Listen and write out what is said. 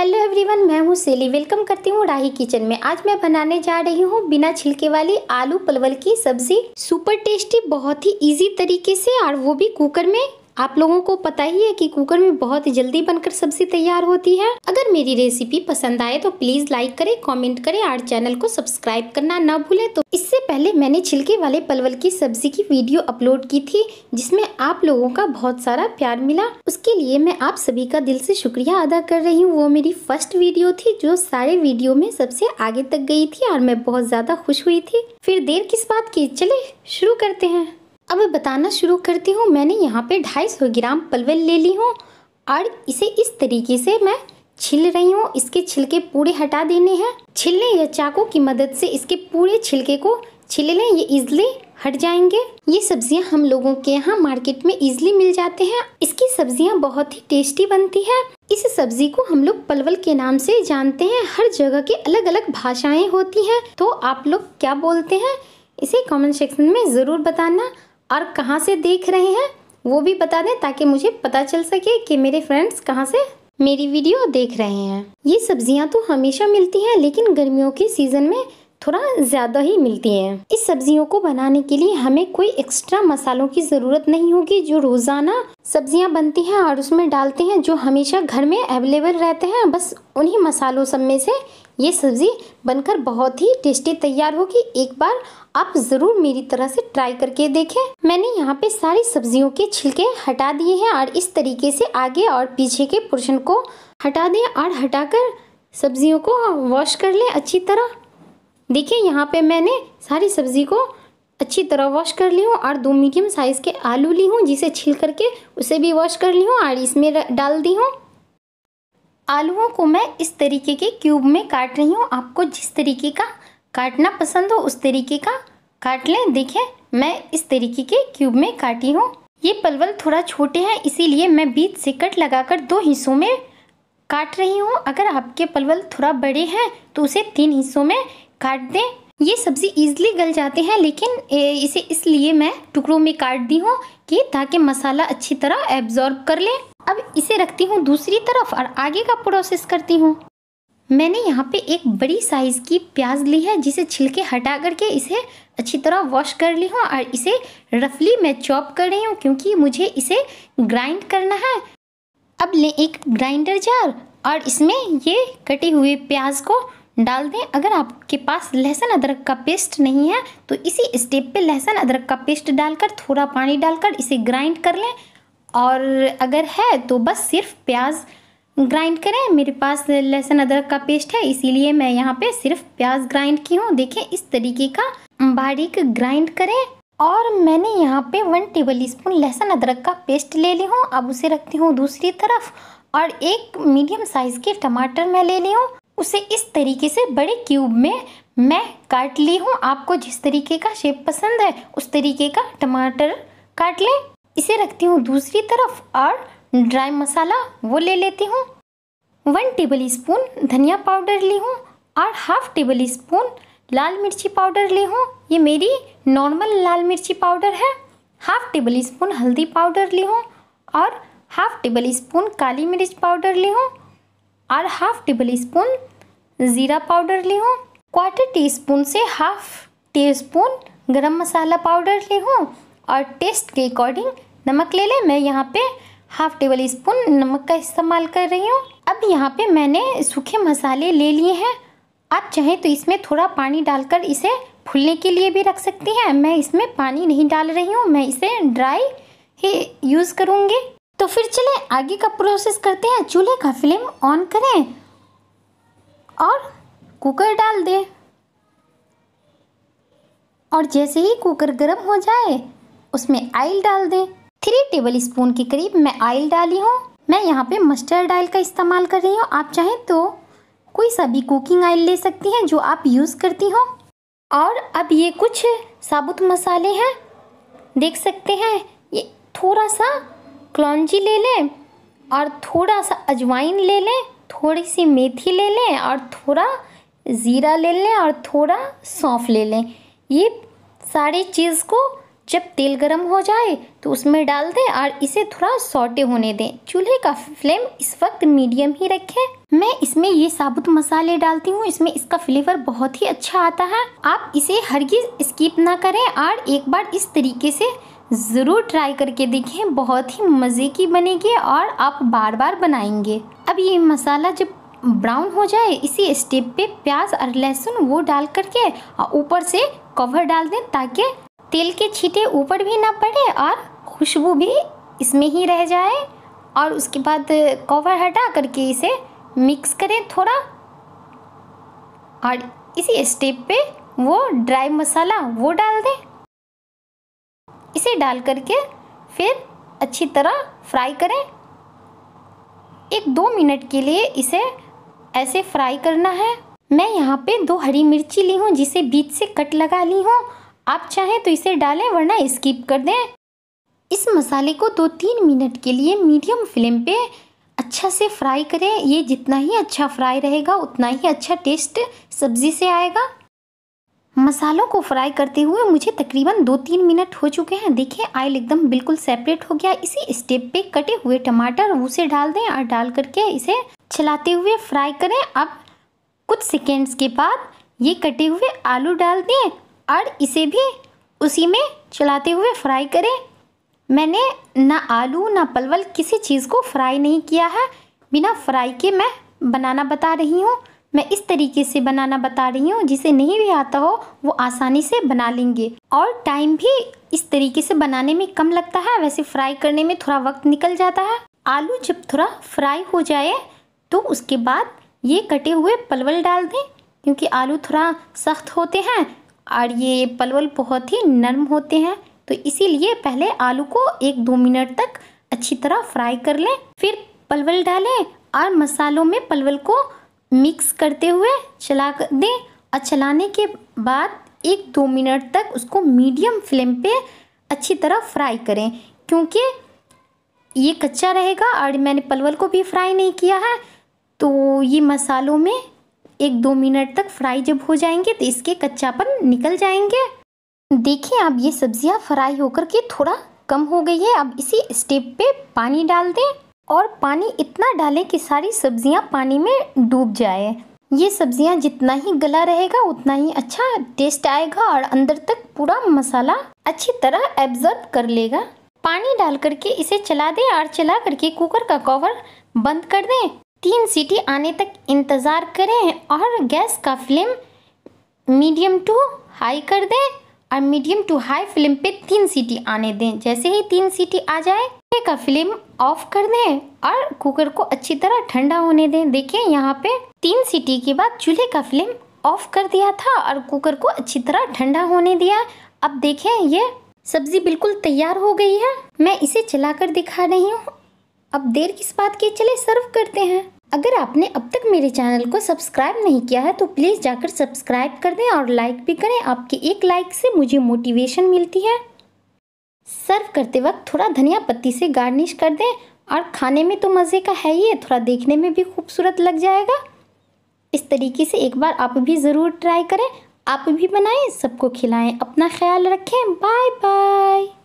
hello everyone मैं हूँ सेली वेलकम करती हूँ राही किचन में आज मैं बनाने जा रही हूँ बिना छिलके वाली आलू पलवल की सब्जी सुपर टेस्टी बहुत ही इजी तरीके से और वो भी कुकर में आप लोगों को पता ही है कि कुकर में बहुत ही जल्दी बनकर सब्जी तैयार होती है अगर मेरी रेसिपी पसंद आए तो प्लीज लाइक करे कॉमेंट करे और चैनल को सब्सक्राइब करना ना भूले तो इससे पहले मैंने छिलके वाले पलवल की सब्जी की वीडियो अपलोड की थी जिसमें आप लोगों का बहुत सारा प्यार मिला उसके लिए मैं आप सभी का दिल से शुक्रिया अदा कर रही हूँ वो मेरी फर्स्ट वीडियो थी जो सारे वीडियो में सबसे आगे तक गई थी और मैं बहुत ज़्यादा खुश हुई थी फिर देर किस बात की चले शुरू करते हैं अब बताना शुरू करती हूँ मैंने यहाँ पे 250 ग्राम पलवल ले ली हूँ और इसे इस तरीके से मैं छिल रही हूँ इसके छिलके पूरे हटा देने हैं छिलने या चाकू की मदद से इसके पूरे छिलके को छिल लें ये इजली हट जाएंगे ये सब्जियाँ हम लोगों के यहाँ मार्केट में इजली मिल जाते हैं इसकी सब्जियाँ बहुत ही टेस्टी बनती है इस सब्जी को हम लोग पलवल के नाम से जानते हैं हर जगह के अलग अलग भाषाएं होती हैं तो आप लोग क्या बोलते हैं इसे कमेंट सेक्शन में ज़रूर बताना और कहाँ से देख रहे हैं वो भी बता दें ताकि मुझे पता चल सके कि मेरे फ्रेंड्स कहाँ से मेरी वीडियो देख रहे हैं ये सब्जियाँ तो हमेशा मिलती हैं लेकिन गर्मियों के सीज़न में थोड़ा ज़्यादा ही मिलती हैं इस सब्जियों को बनाने के लिए हमें कोई एक्स्ट्रा मसालों की ज़रूरत नहीं होगी जो रोज़ाना सब्जियाँ बनती हैं और उसमें डालते हैं जो हमेशा घर में अवेलेबल रहते हैं बस उन्हीं मसालों सब में से ये सब्ज़ी बनकर बहुत ही टेस्टी तैयार होगी एक बार आप ज़रूर मेरी तरह से ट्राई करके देखें मैंने यहाँ पे सारी सब्जियों के छिलके हटा दिए हैं और इस तरीके से आगे और पीछे के पोर्शन को हटा दें और हटाकर सब्जियों को वॉश कर लें अच्छी तरह देखिए यहाँ पे मैंने सारी सब्जी को अच्छी तरह वॉश कर ली हूँ और दो मीडियम साइज़ के आलू ली हूँ जिसे छिल करके उसे भी वॉश कर ली हूँ और इसमें डाल दी हूँ आलूओं को मैं इस तरीके के क्यूब में काट रही हूँ आपको जिस तरीके का काटना पसंद हो उस तरीके का काट लें देखें मैं इस तरीके के क्यूब में काटी हूँ ये पलवल थोड़ा छोटे हैं इसीलिए मैं बीच से कट लगाकर दो हिस्सों में काट रही हूँ अगर आपके पलवल थोड़ा बड़े हैं तो उसे तीन हिस्सों में काट दें ये सब्ज़ी इजली गल जाते हैं लेकिन इसे इसलिए मैं टुकड़ों में काट दी हूँ कि ताकि मसाला अच्छी तरह एब्जॉर्ब कर ले अब इसे रखती हूँ दूसरी तरफ और आगे का प्रोसेस करती हूँ मैंने यहाँ पे एक बड़ी साइज़ की प्याज ली है जिसे छिलके हटा करके इसे अच्छी तरह वॉश कर ली हूँ और इसे रफली मैं चॉप कर रही हूँ क्योंकि मुझे इसे ग्राइंड करना है अब लें एक ग्राइंडर जार और इसमें ये कटे हुए प्याज को डाल दें अगर आपके पास लहसुन अदरक का पेस्ट नहीं है तो इसी स्टेप पे लहसुन अदरक का पेस्ट डालकर थोड़ा पानी डालकर इसे ग्राइंड कर लें और अगर है तो बस सिर्फ प्याज ग्राइंड करें मेरे पास लहसुन अदरक का पेस्ट है इसीलिए मैं यहाँ पे सिर्फ प्याज ग्राइंड की हूँ देखें इस तरीके का बारीक ग्राइंड करें और मैंने यहाँ पे वन टेबल स्पून लहसुन अदरक का पेस्ट ले ली हूँ अब उसे रखती हूँ दूसरी तरफ और एक मीडियम साइज़ के टमाटर मैं ले ली हूँ उसे इस तरीके से बड़े क्यूब में मैं काट ली हूँ आपको जिस तरीके का शेप पसंद है उस तरीके का टमाटर काट लें इसे रखती हूँ दूसरी तरफ और ड्राई मसाला वो ले लेती हूँ वन टेबल स्पून धनिया पाउडर ली हूँ और हाफ टेबल स्पून लाल मिर्ची पाउडर ली हूँ ये मेरी नॉर्मल लाल मिर्ची पाउडर है हाफ टेबल स्पून हल्दी पाउडर ली हूँ और हाफ टेबल स्पून काली मिर्च पाउडर ली हूँ और हाफ टेबल स्पून ज़ीरा पाउडर ली हूँ क्वार्टर टी स्पून से हाफ टी स्पून गर्म मसाला पाउडर ली हूँ और टेस्ट के अकॉर्डिंग नमक ले लें मैं यहाँ पर हाफ टेबल स्पून नमक का इस्तेमाल कर रही हूँ अब यहाँ पे मैंने सूखे मसाले ले लिए हैं आप चाहें तो इसमें थोड़ा पानी डालकर इसे फूलने के लिए भी रख सकती हैं मैं इसमें पानी नहीं डाल रही हूँ मैं इसे ड्राई ही यूज़ करूँगी तो फिर चले आगे का प्रोसेस करते हैं चूल्हे का फ्लेम ऑन करें और कुकर डाल दें और जैसे ही कुकर गर्म हो जाए उसमें आयल डाल दें थ्री टेबल स्पून के करीब मैं ऑयल डाली हूँ मैं यहाँ पे मस्टर्ड ऑयल का इस्तेमाल कर रही हूँ आप चाहें तो कोई सा भी कुकिंग ऑयल ले सकती हैं जो आप यूज़ करती हो और अब ये कुछ साबुत मसाले हैं देख सकते हैं ये थोड़ा सा क्लौजी ले लें और थोड़ा सा अजवाइन ले लें थोड़ी सी मेथी ले लें और थोड़ा ज़ीरा ले लें और थोड़ा सौंफ ले लें ये सारी चीज़ को जब तेल गर्म हो जाए तो उसमें डाल दें और इसे थोड़ा सोटे होने दें चूल्हे का फ्लेम इस वक्त मीडियम ही रखें मैं इसमें ये साबुत मसाले डालती हूँ इसमें इसका फ्लेवर बहुत ही अच्छा आता है आप इसे हरगिज स्किप ना करें और एक बार इस तरीके से ज़रूर ट्राई करके देखें बहुत ही मज़े की बनेगी और आप बार बार बनाएंगे अब ये मसाला जब ब्राउन हो जाए इसी स्टेप पे प्याज और लहसुन वो डाल करके और ऊपर से कवर डाल दें ताकि तेल के छीटे ऊपर भी ना पड़े और खुशबू भी इसमें ही रह जाए और उसके बाद कवर हटा करके इसे मिक्स करें थोड़ा और इसी स्टेप पे वो ड्राई मसाला वो डाल दें इसे डाल करके फिर अच्छी तरह फ्राई करें एक दो मिनट के लिए इसे ऐसे फ्राई करना है मैं यहाँ पे दो हरी मिर्ची ली हूँ जिसे बीच से कट लगा ली हूँ आप चाहें तो इसे डालें वरना स्किप कर दें इस मसाले को दो तीन मिनट के लिए मीडियम फ्लेम पे अच्छा से फ्राई करें ये जितना ही अच्छा फ्राई रहेगा उतना ही अच्छा टेस्ट सब्ज़ी से आएगा मसालों को फ्राई करते हुए मुझे तकरीबन दो तीन मिनट हो चुके हैं देखिए आयल एकदम बिल्कुल सेपरेट हो गया इसी स्टेप पे कटे हुए टमाटर उसे डाल दें और डाल करके इसे चलाते हुए फ्राई करें अब कुछ सेकेंड्स के बाद ये कटे हुए आलू डाल दें और इसे भी उसी में चलाते हुए फ्राई करें मैंने ना आलू ना पलवल किसी चीज़ को फ्राई नहीं किया है बिना फ्राई के मैं बनाना बता रही हूँ मैं इस तरीके से बनाना बता रही हूँ जिसे नहीं भी आता हो वो आसानी से बना लेंगे और टाइम भी इस तरीके से बनाने में कम लगता है वैसे फ्राई करने में थोड़ा वक्त निकल जाता है आलू जब थोड़ा फ्राई हो जाए तो उसके बाद ये कटे हुए पलवल डाल दें क्योंकि आलू थोड़ा सख्त होते हैं और ये पलवल बहुत ही नरम होते हैं तो इसीलिए पहले आलू को एक दो मिनट तक अच्छी तरह फ्राई कर लें फिर पलवल डालें और मसालों में पलवल को मिक्स करते हुए चला दें और चलाने के बाद एक दो मिनट तक उसको मीडियम फ्लेम पे अच्छी तरह फ्राई करें क्योंकि ये कच्चा रहेगा और मैंने पलवल को भी फ्राई नहीं किया है तो ये मसालों में एक दो मिनट तक फ्राई जब हो जाएंगे तो इसके कच्चापन निकल जाएंगे देखिए अब ये सब्जियां फ्राई होकर के थोड़ा कम हो गई है अब इसी स्टेप पे पानी डाल दें और पानी इतना डालें कि सारी सब्जियां पानी में डूब जाए ये सब्जियां जितना ही गला रहेगा उतना ही अच्छा टेस्ट आएगा और अंदर तक पूरा मसाला अच्छी तरह एब्जॉर्ब कर लेगा पानी डाल करके इसे चला दें और चला करके कुकर का कवर बंद कर दें तीन सीटी आने तक इंतज़ार करें और गैस का फ्लेम मीडियम टू हाई कर दें और मीडियम टू हाई फ्लेम पे तीन सीटी आने दें जैसे ही तीन सीटी आ जाए का फ्लेम ऑफ कर दें और कुकर को अच्छी तरह ठंडा होने दें देखिए यहाँ पे तीन सीटी के बाद चूल्हे का फ्लेम ऑफ कर दिया था और कुकर को अच्छी तरह ठंडा होने दिया अब देखें ये सब्जी बिल्कुल तैयार हो गई है मैं इसे चला दिखा रही हूँ अब देर किस बात की चले सर्व करते हैं अगर आपने अब तक मेरे चैनल को सब्सक्राइब नहीं किया है तो प्लीज़ जाकर सब्सक्राइब कर दें और लाइक भी करें आपके एक लाइक से मुझे मोटिवेशन मिलती है सर्व करते वक्त थोड़ा धनिया पत्ती से गार्निश कर दें और खाने में तो मज़े का है ही थोड़ा देखने में भी खूबसूरत लग जाएगा इस तरीके से एक बार आप भी ज़रूर ट्राई करें आप भी बनाएं सबको खिलाएं अपना ख्याल रखें बाय बाय